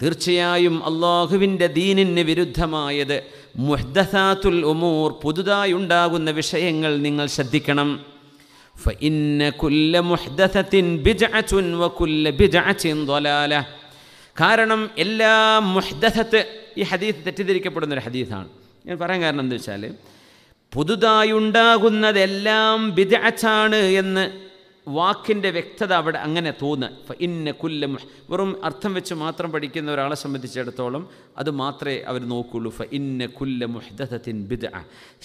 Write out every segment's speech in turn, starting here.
തീർച്ചയായും അള്ളാഹുവിൻ്റെ ദീനിന് വിരുദ്ധമായത് മുഹ്ദസാത്തുൽ ഉമൂർ പുതുതായി ഉണ്ടാകുന്ന വിഷയങ്ങൾ നിങ്ങൾ ശ്രദ്ധിക്കണം فإن كل محدثة بدعة وكل بدعة ضلالة കാരണം എല്ലാ മുഹ്ദസത്ത് ഈ ഹദീസ് തെറ്റിദ്ധരിക്കപ്പെടുന്ന ഒരു ഹദീസാണ് ഞാൻ പറയാൻ കാരണം എന്താ വെച്ചാൽ പുതുതായി ഉണ്ടാകുന്നതെല്ലാം ബിദഅച്ചാണ് എന്ന് വാക്കിൻ്റെ വ്യക്തത അവിടെ അങ്ങനെ തോന്നുക ഇന്ന കുല്ല വെറും അർത്ഥം വെച്ച് മാത്രം പഠിക്കുന്ന ഒരാളെ സംബന്ധിച്ചിടത്തോളം അത് മാത്രമേ അവർ നോക്കുകയുള്ളൂ ഫ ഇന്ന കുല്ല മുഹ്ദത്തിൻ ബിദ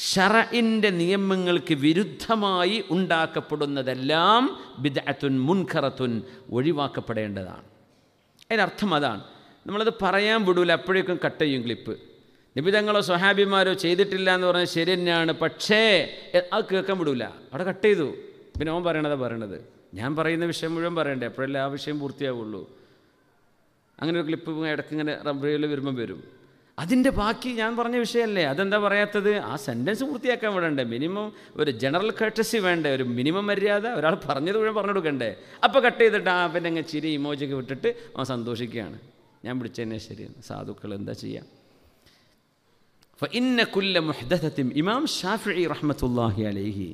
ഷറഇൻ്റെ നിയമങ്ങൾക്ക് വിരുദ്ധമായി ഉണ്ടാക്കപ്പെടുന്നതെല്ലാം ബിദഅത്തുൻ മുൻഖറത്തുൻ ഒഴിവാക്കപ്പെടേണ്ടതാണ് അതിനർത്ഥം അതാണ് നമ്മളത് പറയാൻ വിടൂല അപ്പോഴേക്കും കട്ട് ചെയ്യും ക്ലിപ്പ് നിബിതങ്ങളോ സ്വഹാബിമാരോ ചെയ്തിട്ടില്ല എന്ന് പറഞ്ഞാൽ ശരി തന്നെയാണ് പക്ഷേ അത് കേൾക്കാൻ വിടൂല അവിടെ കട്ട് ചെയ്തു പിന്നെ അവൻ പറയണതാ പറയണത് ഞാൻ പറയുന്ന വിഷയം മുഴുവൻ പറയണ്ടേ എപ്പോഴല്ലേ ആ വിഷയം പൂർത്തിയാവുള്ളൂ അങ്ങനെ ഒരു ക്ലിപ്പ് ഇടയ്ക്ക് ഇങ്ങനെ റബ്ബറിയിൽ വരുമ്പം വരും അതിൻ്റെ ബാക്കി ഞാൻ പറഞ്ഞ വിഷയമല്ലേ അതെന്താ പറയാത്തത് ആ സെൻറ്റൻസ് പൂർത്തിയാക്കാൻ വിടണ്ടേ മിനിമം ഒരു ജനറൽ കട്ടസി വേണ്ടേ ഒരു മിനിമം മര്യാദ ഒരാൾ പറഞ്ഞത് മുഴുവൻ പറഞ്ഞു കൊടുക്കണ്ടേ അപ്പോൾ കട്ട് ചെയ്തിട്ട് ആ പിന്നെ അങ്ങ് ചിരി ഇമോജൊക്കെ വിട്ടിട്ട് അവൻ സന്തോഷിക്കുകയാണ് ഞാൻ വിളിച്ചതന്നെ ശരി സാധുക്കൾ എന്താ ചെയ്യാം ഇന്ന കുല്ല മുഹദത്തും ഇമാം ഷാഫി റഹ്മത്തുല്ലാഹി അലൈഹി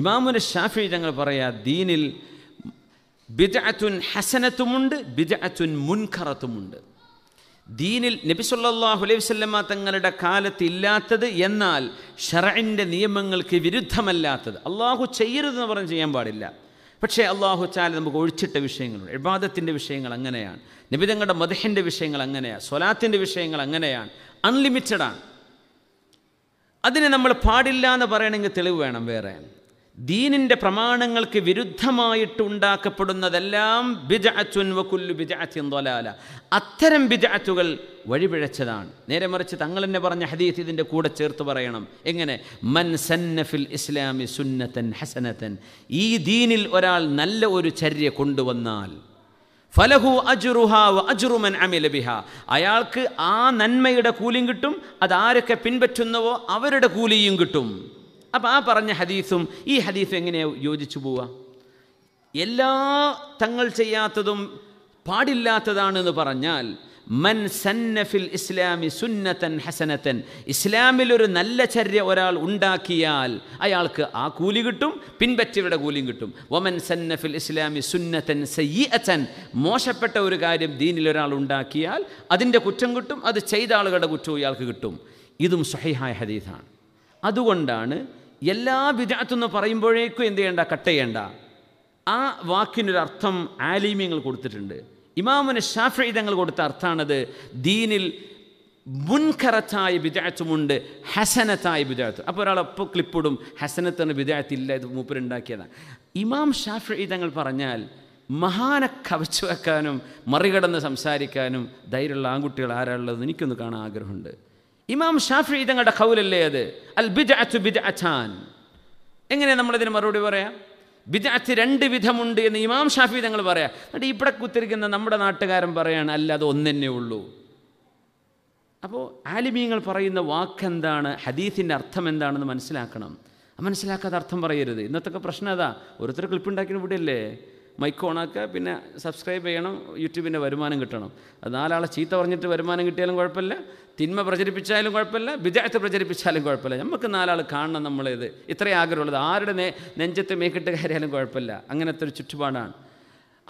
ഇമാമുന ഷാഫി ഞങ്ങൾ പറയാ ദീനിൽ ബിദഅത്തുൻ ഹസനത്തുമുണ്ട് ബിദഅത്തുൻ മുൻഖറത്തുമുണ്ട് ദീനിൽ നബി സല്ലാഹു അലൈഹി വല്ലമ്മ തങ്ങളുടെ കാലത്ത് ഇല്ലാത്തത് എന്നാൽ ഷറഇൻ്റെ നിയമങ്ങൾക്ക് വിരുദ്ധമല്ലാത്തത് അള്ളാഹു ചെയ്യരുതെന്ന് പറഞ്ഞ് ചെയ്യാൻ പാടില്ല പക്ഷേ അള്ളാഹു ചാല നമുക്ക് ഒഴിച്ചിട്ട വിഷയങ്ങളുണ്ട് ഇബാദത്തിൻ്റെ വിഷയങ്ങൾ അങ്ങനെയാണ് നിബിതങ്ങളുടെ മദഹിൻ്റെ വിഷയങ്ങൾ അങ്ങനെയാണ് സ്വലാത്തിൻ്റെ വിഷയങ്ങൾ അങ്ങനെയാണ് അൺലിമിറ്റഡാണ് അതിനെ നമ്മൾ പാടില്ല എന്ന് പറയണമെങ്കിൽ തെളിവ് വേണം വേറെ ദീനിൻ്റെ പ്രമാണങ്ങൾക്ക് വിരുദ്ധമായിട്ടുണ്ടാക്കപ്പെടുന്നതെല്ലാം ഉണ്ടാക്കപ്പെടുന്നതെല്ലാം ബിജഅച്ചുൻ വക്കുല്ലു ബിജഅത്തിൻ തൊലാല അത്തരം ബിജഅത്തുകൾ വഴിപിഴച്ചതാണ് നേരെ മറിച്ച് തങ്ങൾ തന്നെ പറഞ്ഞ ഹദീസ് ഇതിൻ്റെ കൂടെ ചേർത്ത് പറയണം എങ്ങനെ മൻ സന്നഫിൽ ഇസ്ലാമി സുന്നത്തൻ ഹസനത്തൻ ഈ ദീനിൽ ഒരാൾ നല്ല ഒരു ചര്യ കൊണ്ടുവന്നാൽ ഫലഹു അജുറുഹാവ് അജുറുമൻ അമിലബിഹ അയാൾക്ക് ആ നന്മയുടെ കൂലിയും കിട്ടും അതാരൊക്കെ പിൻപറ്റുന്നവോ അവരുടെ കൂലിയും കിട്ടും അപ്പോൾ ആ പറഞ്ഞ ഹദീസും ഈ ഹദീസും എങ്ങനെയാണ് യോജിച്ചു പോവുക എല്ലാ തങ്ങൾ ചെയ്യാത്തതും പാടില്ലാത്തതാണെന്ന് പറഞ്ഞാൽ മൻ സന്നഫിൽ ഇസ്ലാമി സുന്നത്തൻ ഹസനത്തൻ ഇസ്ലാമിലൊരു നല്ല ചര്യ ഒരാൾ ഉണ്ടാക്കിയാൽ അയാൾക്ക് ആ കൂലി കിട്ടും പിൻപറ്റിയവരുടെ കൂലിയും കിട്ടും വമൻ സന്നഫിൽ ഇസ്ലാമി സുന്നത്തൻ അച്ഛൻ മോശപ്പെട്ട ഒരു കാര്യം ദീനിൽ ഉണ്ടാക്കിയാൽ അതിൻ്റെ കുറ്റം കിട്ടും അത് ചെയ്ത ആളുകളുടെ കുറ്റവും ഇയാൾക്ക് കിട്ടും ഇതും സഹിഹായ ഹദീസാണ് അതുകൊണ്ടാണ് എല്ലാ വിദാത്തെന്ന് പറയുമ്പോഴേക്കും എന്ത് ചെയ്യേണ്ട കട്ട് ചെയ്യേണ്ട ആ വാക്കിനൊരർത്ഥം ആലിമ്യങ്ങൾ കൊടുത്തിട്ടുണ്ട് ഇമാമുന ഷാഫി തങ്ങൾ കൊടുത്ത അർത്ഥമാണത് ദീനിൽ മുൻകറത്തായ വിദ്യാർത്ഥമുണ്ട് ഹസനത്തായ വിദ്യാർത്ഥം അപ്പോൾ ഒരാൾ അപ്പോൾ ക്ലിപ്പിടും ഹസനത്തിന് ഇല്ല ഇത് മൂപ്പരുണ്ടാക്കിയതാണ് ഇമാം ഷാഫി തങ്ങൾ പറഞ്ഞാൽ മഹാനെ കവച്ചു വെക്കാനും മറികടന്ന് സംസാരിക്കാനും ധൈര്യമുള്ള ആൺകുട്ടികൾ ആരാളുള്ളത് എനിക്കൊന്ന് കാണാൻ ആഗ്രഹമുണ്ട് ഇമാം ഷാഫി തങ്ങളുടെ കൗലല്ലേ അത് അൽ ബിജ ബിജഅത്താൻ എങ്ങനെ നമ്മളിതിന് മറുപടി പറയാം ബിജഅത്ത് രണ്ട് വിധമുണ്ട് എന്ന് ഇമാം ഷാഫി തങ്ങൾ പറയാം എന്നിട്ട് ഇവിടെ കുത്തിരിക്കുന്ന നമ്മുടെ നാട്ടുകാരൻ പറയാണ് അല്ല അത് ഒന്നെന്നേ ഉള്ളൂ അപ്പോൾ ആലിമീങ്ങൾ പറയുന്ന വാക്കെന്താണ് ഹദീസിൻ്റെ അർത്ഥം എന്താണെന്ന് മനസ്സിലാക്കണം മനസ്സിലാക്കാത്ത അർത്ഥം പറയരുത് ഇന്നത്തെ പ്രശ്നം അതാ ഓരോരുത്തർ ക്ലിപ്പുണ്ടാക്കിയ വിടില്ലേ മൈക്ക് ഓണാക്കുക പിന്നെ സബ്സ്ക്രൈബ് ചെയ്യണം യൂട്യൂബിൻ്റെ വരുമാനം കിട്ടണം അത് നാലാളെ ചീത്ത പറഞ്ഞിട്ട് വരുമാനം കിട്ടിയാലും കുഴപ്പമില്ല തിന്മ പ്രചരിപ്പിച്ചാലും കുഴപ്പമില്ല വിദേഹത്ത് പ്രചരിപ്പിച്ചാലും കുഴപ്പമില്ല നമുക്ക് നാലാൾ കാണണം നമ്മളിത് ഇത്രയും ആഗ്രഹമുള്ളത് ആരുടെ നെ നെഞ്ചത്ത് മേക്കിട്ട് കയറിയാലും കുഴപ്പമില്ല അങ്ങനത്തെ ഒരു ചുറ്റുപാടാണ്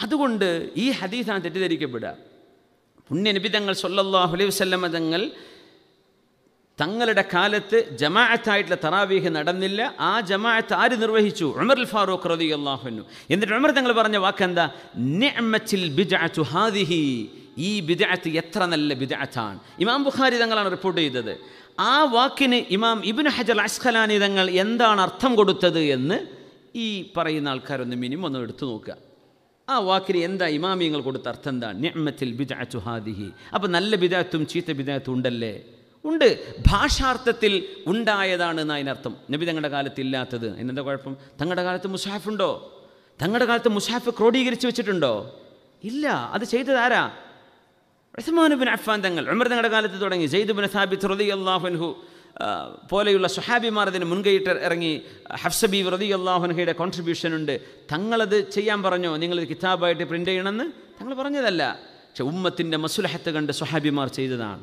അതുകൊണ്ട് ഈ ഹദീസാണ് തെറ്റിദ്ധരിക്കപ്പെടുക പുണ്യനിബിതങ്ങൾ സൊല്ലാഹുലൈ വല്ലമതങ്ങൾ തങ്ങളുടെ കാലത്ത് ജമാഅത്തായിട്ടുള്ള തറാവീഹ് നടന്നില്ല ആ ജമാഅത്ത് ആര് നിർവഹിച്ചു ഉമർ ഫാറൂഖ് റളിയല്ലാഹു അൻഹു എന്നിട്ട് ഉമർ തങ്ങൾ പറഞ്ഞ വാക്കെന്താ ഹാദിഹി ഈ ബിദഅത്ത് എത്ര നല്ല ബിദഅത്താണ് ഇമാം ബുഖാരി തങ്ങളാണ് റിപ്പോർട്ട് ചെയ്തത് ആ വാക്കിന് ഇമാം ഇബിൻ ഹജർ അസ്ഖലാനി തങ്ങൾ എന്താണ് അർത്ഥം കൊടുത്തത് എന്ന് ഈ പറയുന്ന ആൾക്കാരൊന്ന് മിനിമം ഒന്ന് എടുത്തു നോക്കുക ആ വാക്കിന് എന്താ ഇമാമിയങ്ങൾ കൊടുത്ത അർത്ഥം എന്താ നിഅമത്തിൽ ബിദഅത്തു ഹാദിഹി അപ്പോൾ നല്ല ബിദ്അത്തും ചീത്ത ബിദ്അത്തും ഉണ്ടല്ലേ ഉണ്ട് ഭാഷാർത്ഥത്തിൽ ഉണ്ടായതാണ് എന്ന് അതിനർത്ഥം നബി തങ്ങളുടെ കാലത്ത് ഇല്ലാത്തത് എന്നെന്താ കുഴപ്പം തങ്ങളുടെ കാലത്ത് ഉണ്ടോ തങ്ങളുടെ കാലത്ത് മുസാഫ് ക്രോഡീകരിച്ച് വെച്ചിട്ടുണ്ടോ ഇല്ല അത് ചെയ്തത് ആരാ റഹ്മാനുബിൻ അഫ്ഫാൻ തങ്ങൾ ഉമർ തങ്ങളുടെ കാലത്ത് തുടങ്ങി ബിൻ സാബിത്ത് റതി അള്ളാഹുഹു പോലെയുള്ള സുഹാബിമാർ അതിന് മുൻകൈയിട്ട് ഇറങ്ങി ഹഫ്സബി റതി അള്ളാഹുഹയുടെ കോൺട്രിബ്യൂഷൻ ഉണ്ട് തങ്ങളത് ചെയ്യാൻ പറഞ്ഞോ നിങ്ങളത് കിതാബായിട്ട് പ്രിൻ്റ് ചെയ്യണമെന്ന് തങ്ങൾ പറഞ്ഞതല്ല പക്ഷെ ഉമ്മത്തിൻ്റെ മസുലഹത്ത് കണ്ട് സുഹാബിമാർ ചെയ്തതാണ്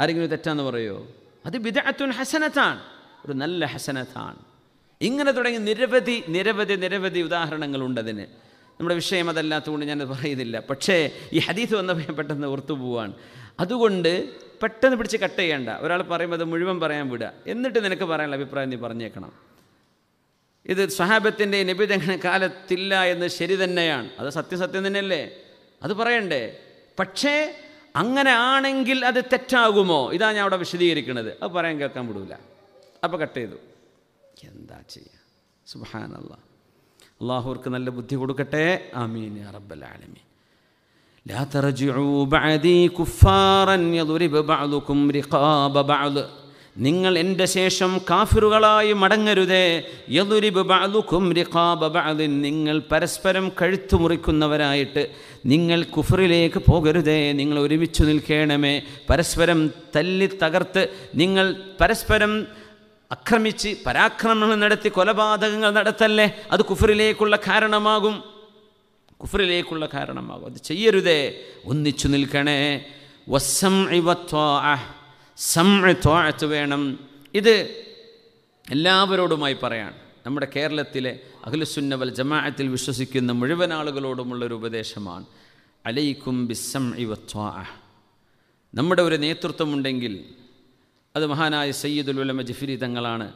ആരെങ്കിലും തെറ്റാന്ന് പറയോ അത് വിദഗ്ധൻ ഹസനത്താണ് ഒരു നല്ല ഹസനത്താണ് ഇങ്ങനെ തുടങ്ങി നിരവധി നിരവധി നിരവധി ഉദാഹരണങ്ങളുണ്ടതിന് നമ്മുടെ വിഷയം അതല്ലാത്തതുകൊണ്ട് ഞാനത് പറയുന്നില്ല പക്ഷേ ഈ ഹദീസ് വന്നപ്പോൾ പെട്ടെന്ന് ഓർത്തു പോവാണ് അതുകൊണ്ട് പെട്ടെന്ന് പിടിച്ച് കട്ട് ചെയ്യേണ്ട ഒരാൾ പറയുമ്പോൾ അത് മുഴുവൻ പറയാൻ വിടുക എന്നിട്ട് നിനക്ക് പറയാനുള്ള അഭിപ്രായം നീ പറഞ്ഞേക്കണം ഇത് സ്വഹാബത്തിൻ്റെ നബിതങ്ങനെ കാലത്തില്ല എന്ന് ശരി തന്നെയാണ് അത് സത്യസത്യം തന്നെയല്ലേ അത് പറയണ്ടേ പക്ഷേ അങ്ങനെ ആണെങ്കിൽ അത് തെറ്റാകുമോ ഇതാ ഞാൻ അവിടെ വിശദീകരിക്കുന്നത് അത് പറയാൻ കേൾക്കാൻ വിടൂല അപ്പോൾ കട്ട് ചെയ്തു എന്താ ചെയ്യുക സുബാനല്ല അള്ളാഹുർക്ക് നല്ല ബുദ്ധി കൊടുക്കട്ടെ അമീൻ റബ്ബലാലമീൻ ലാ ترجعوا بعدي كفارا يضرب بعضكم رقاب بعض നിങ്ങൾ എൻ്റെ ശേഷം കാഫിറുകളായി മടങ്ങരുതേ യതുരിബ് ബാലുഖും റിഖാബ ബാലിൻ നിങ്ങൾ പരസ്പരം കഴുത്തു മുറിക്കുന്നവരായിട്ട് നിങ്ങൾ കുഫറിലേക്ക് പോകരുതേ നിങ്ങൾ ഒരുമിച്ച് നിൽക്കണമേ പരസ്പരം തല്ലി തകർത്ത് നിങ്ങൾ പരസ്പരം അക്രമിച്ച് പരാക്രമണം നടത്തി കൊലപാതകങ്ങൾ നടത്തല്ലേ അത് കുഫറിലേക്കുള്ള കാരണമാകും കുഫറിലേക്കുള്ള കാരണമാകും അത് ചെയ്യരുതേ ഒന്നിച്ചു നിൽക്കണേ വസ്സം ഇവത്വാ സമ്മ വേണം ഇത് എല്ലാവരോടുമായി പറയാണ് നമ്മുടെ കേരളത്തിലെ അഖിലുസുന്നവൽ ജമാഅത്തിൽ വിശ്വസിക്കുന്ന മുഴുവൻ ആളുകളോടുമുള്ളൊരു ഉപദേശമാണ് അലൈക്കും ബിസം ഇവ നമ്മുടെ ഒരു നേതൃത്വമുണ്ടെങ്കിൽ അത് മഹാനായ സയ്യിദുൽ ഉലമ ജഫിരി തങ്ങളാണ്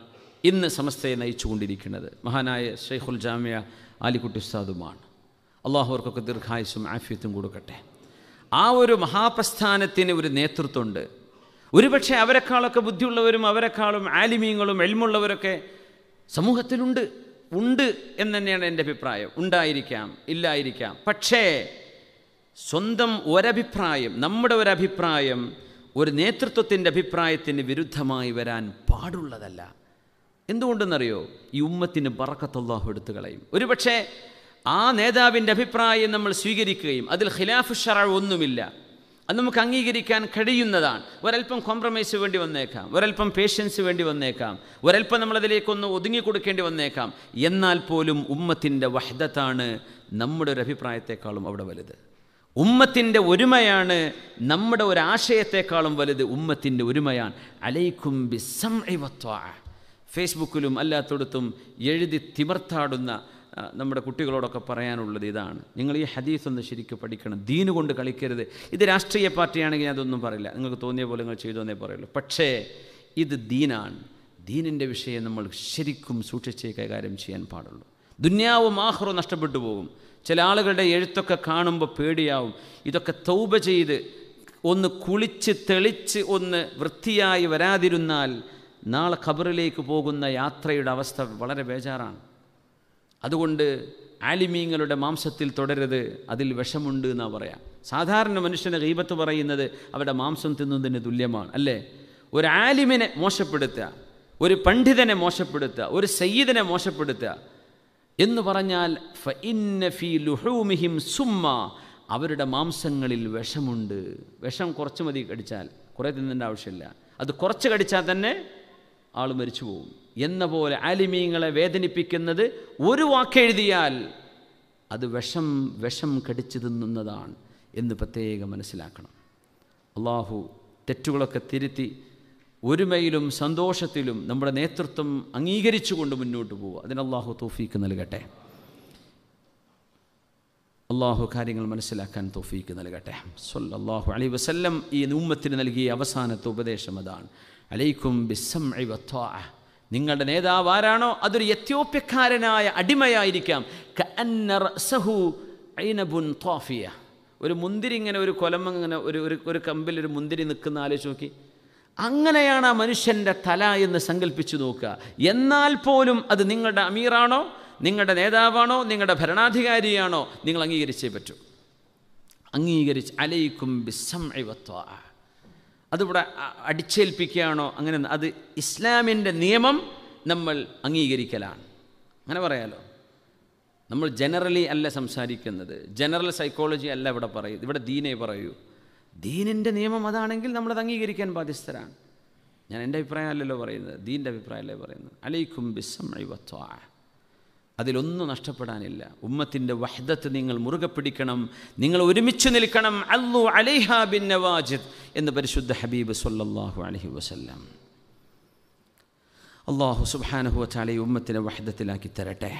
ഇന്ന് സമസ്തയെ നയിച്ചുകൊണ്ടിരിക്കുന്നത് മഹാനായ ഷെയ്ഖുൽ ജാമ്യ ആലിക്കുട്ടി ഉസ്താദുമാണ് അള്ളാഹുവർക്കൊക്കെ ദീർഘായുസും ആഫ്യത്തും കൊടുക്കട്ടെ ആ ഒരു മഹാപ്രസ്ഥാനത്തിന് ഒരു നേതൃത്വമുണ്ട് ഒരുപക്ഷെ അവരെക്കാളൊക്കെ ബുദ്ധിയുള്ളവരും അവരെക്കാളും ആലിമീങ്ങളും എൽമുള്ളവരൊക്കെ സമൂഹത്തിലുണ്ട് ഉണ്ട് എന്ന് തന്നെയാണ് എൻ്റെ അഭിപ്രായം ഉണ്ടായിരിക്കാം ഇല്ലായിരിക്കാം പക്ഷേ സ്വന്തം ഒരഭിപ്രായം നമ്മുടെ ഒരഭിപ്രായം ഒരു നേതൃത്വത്തിൻ്റെ അഭിപ്രായത്തിന് വിരുദ്ധമായി വരാൻ പാടുള്ളതല്ല എന്തുകൊണ്ടെന്നറിയോ ഈ ഉമ്മത്തിന് ബറക്കത്തല്ലാഹു എടുത്തു കളയും ഒരുപക്ഷെ ആ നേതാവിൻ്റെ അഭിപ്രായം നമ്മൾ സ്വീകരിക്കുകയും അതിൽ ഖിലാഫ് ഷറ ഒന്നുമില്ല അത് നമുക്ക് അംഗീകരിക്കാൻ കഴിയുന്നതാണ് ഒരൽപ്പം കോംപ്രമൈസ് വേണ്ടി വന്നേക്കാം ഒരൽപ്പം പേഷ്യൻസ് വേണ്ടി വന്നേക്കാം ഒരൽപ്പം നമ്മളതിലേക്കൊന്ന് ഒതുങ്ങി കൊടുക്കേണ്ടി വന്നേക്കാം എന്നാൽ പോലും ഉമ്മത്തിൻ്റെ വഹദത്താണ് നമ്മുടെ ഒരു അഭിപ്രായത്തെക്കാളും അവിടെ വലുത് ഉമ്മത്തിൻ്റെ ഒരുമയാണ് നമ്മുടെ ഒരു വലുത് ഉമ്മത്തിൻ്റെ ഒരുമയാണ് അലൈക്കും ബിസം ഫേസ്ബുക്കിലും അല്ലാത്തടത്തും എഴുതി തിമർത്താടുന്ന നമ്മുടെ കുട്ടികളോടൊക്കെ പറയാനുള്ളത് ഇതാണ് നിങ്ങൾ ഈ ഹദീസ് ഒന്ന് ശരിക്കും പഠിക്കണം ദീനു കൊണ്ട് കളിക്കരുത് ഇത് രാഷ്ട്രീയ പാർട്ടിയാണെങ്കിൽ അതൊന്നും പറയില്ല നിങ്ങൾക്ക് തോന്നിയ പോലെ നിങ്ങൾ ചെയ്തോന്നേ പറയുള്ളൂ പക്ഷേ ഇത് ദീനാണ് ദീനിൻ്റെ വിഷയം നമ്മൾ ശരിക്കും സൂക്ഷിച്ചേ കൈകാര്യം ചെയ്യാൻ പാടുള്ളൂ ദുന്യാവും ആഹ്റോ നഷ്ടപ്പെട്ടു പോകും ചില ആളുകളുടെ എഴുത്തൊക്കെ കാണുമ്പോൾ പേടിയാവും ഇതൊക്കെ തൗബ ചെയ്ത് ഒന്ന് കുളിച്ച് തെളിച്ച് ഒന്ന് വൃത്തിയായി വരാതിരുന്നാൽ നാളെ ഖബറിലേക്ക് പോകുന്ന യാത്രയുടെ അവസ്ഥ വളരെ ബേജാറാണ് അതുകൊണ്ട് ആലിമീങ്ങളുടെ മാംസത്തിൽ തുടരരുത് അതിൽ വിഷമുണ്ട് എന്നാണ് പറയാം സാധാരണ മനുഷ്യന് ഗൈബത്ത് പറയുന്നത് അവരുടെ മാംസം തിന്നുന്നതിന് തുല്യമാണ് അല്ലേ ഒരു ആലിമിനെ മോശപ്പെടുത്തുക ഒരു പണ്ഡിതനെ മോശപ്പെടുത്തുക ഒരു സയ്യിദിനെ മോശപ്പെടുത്തുക എന്ന് പറഞ്ഞാൽ സുമ്മ അവരുടെ മാംസങ്ങളിൽ വിഷമുണ്ട് വിഷം കുറച്ച് മതി കടിച്ചാൽ കുറേ തിന്നേണ്ട ആവശ്യമില്ല അത് കുറച്ച് കടിച്ചാൽ തന്നെ ആൾ മരിച്ചു പോകും എന്ന പോലെ ആലിമീങ്ങളെ വേദനിപ്പിക്കുന്നത് ഒരു വാക്കെഴുതിയാൽ അത് വിഷം വിഷം കടിച്ചു തിന്നുന്നതാണ് എന്ന് പ്രത്യേകം മനസ്സിലാക്കണം അള്ളാഹു തെറ്റുകളൊക്കെ തിരുത്തി ഒരുമയിലും സന്തോഷത്തിലും നമ്മുടെ നേതൃത്വം അംഗീകരിച്ചുകൊണ്ട് മുന്നോട്ട് പോവുക അതിന് അള്ളാഹു തോഫീക്ക് നൽകട്ടെ അള്ളാഹു കാര്യങ്ങൾ മനസ്സിലാക്കാൻ തോഫീക്ക് നൽകട്ടെ അള്ളാഹു അലി വസല്ലം ഈ ഉമ്മത്തിന് നൽകിയ അവസാനത്തെ ഉപദേശം അതാണ് അലൈക്കും ബിസം നിങ്ങളുടെ നേതാവ് ആരാണോ അതൊരു എത്യോപ്യക്കാരനായ അടിമയായിരിക്കാം ഒരു മുന്തിരി ഇങ്ങനെ ഒരു കൊലം ഇങ്ങനെ ഒരു ഒരു ഒരു കമ്പിൽ ഒരു മുന്തിരി നിൽക്കുന്ന ആലോചിച്ച് നോക്കി അങ്ങനെയാണ് ആ മനുഷ്യൻ്റെ തല എന്ന് സങ്കല്പിച്ചു നോക്കുക എന്നാൽ പോലും അത് നിങ്ങളുടെ അമീറാണോ നിങ്ങളുടെ നേതാവാണോ നിങ്ങളുടെ ഭരണാധികാരിയാണോ നിങ്ങൾ അംഗീകരിച്ചേ പറ്റൂ അംഗീകരിച്ച് അലയിക്കും ബിസം അതിവിടെ അടിച്ചേൽപ്പിക്കുകയാണോ അങ്ങനെ അത് ഇസ്ലാമിൻ്റെ നിയമം നമ്മൾ അംഗീകരിക്കലാണ് അങ്ങനെ പറയാലോ നമ്മൾ ജനറലി അല്ല സംസാരിക്കുന്നത് ജനറൽ സൈക്കോളജി അല്ല ഇവിടെ പറയൂ ഇവിടെ ദീനെ പറയൂ ദീനിൻ്റെ നിയമം അതാണെങ്കിൽ നമ്മളത് അംഗീകരിക്കാൻ ബാധ്യസ്ഥരാണ് ഞാൻ എൻ്റെ അഭിപ്രായമല്ലല്ലോ പറയുന്നത് ദീൻ്റെ അഭിപ്രായമല്ലേ പറയുന്നത് അലൈക്കും ബിസ്സം അഴിവത്വ അതിലൊന്നും നഷ്ടപ്പെടാനില്ല ഉമ്മത്തിൻ്റെ വഹദത്ത് നിങ്ങൾ മുറുകെ പിടിക്കണം നിങ്ങൾ ഒരുമിച്ച് നിൽക്കണം അല്ലു അലൈഹ ബിൻ നവാജിദ് എന്ന് പരിശുദ്ധ ഹബീബ് സൊല്ലാഹു അലഹി വസ്ല്ലാം അള്ളാഹു സുബാനഹു ചാലി ഉമ്മത്തിനെ വഹദത്തിലാക്കി തരട്ടെ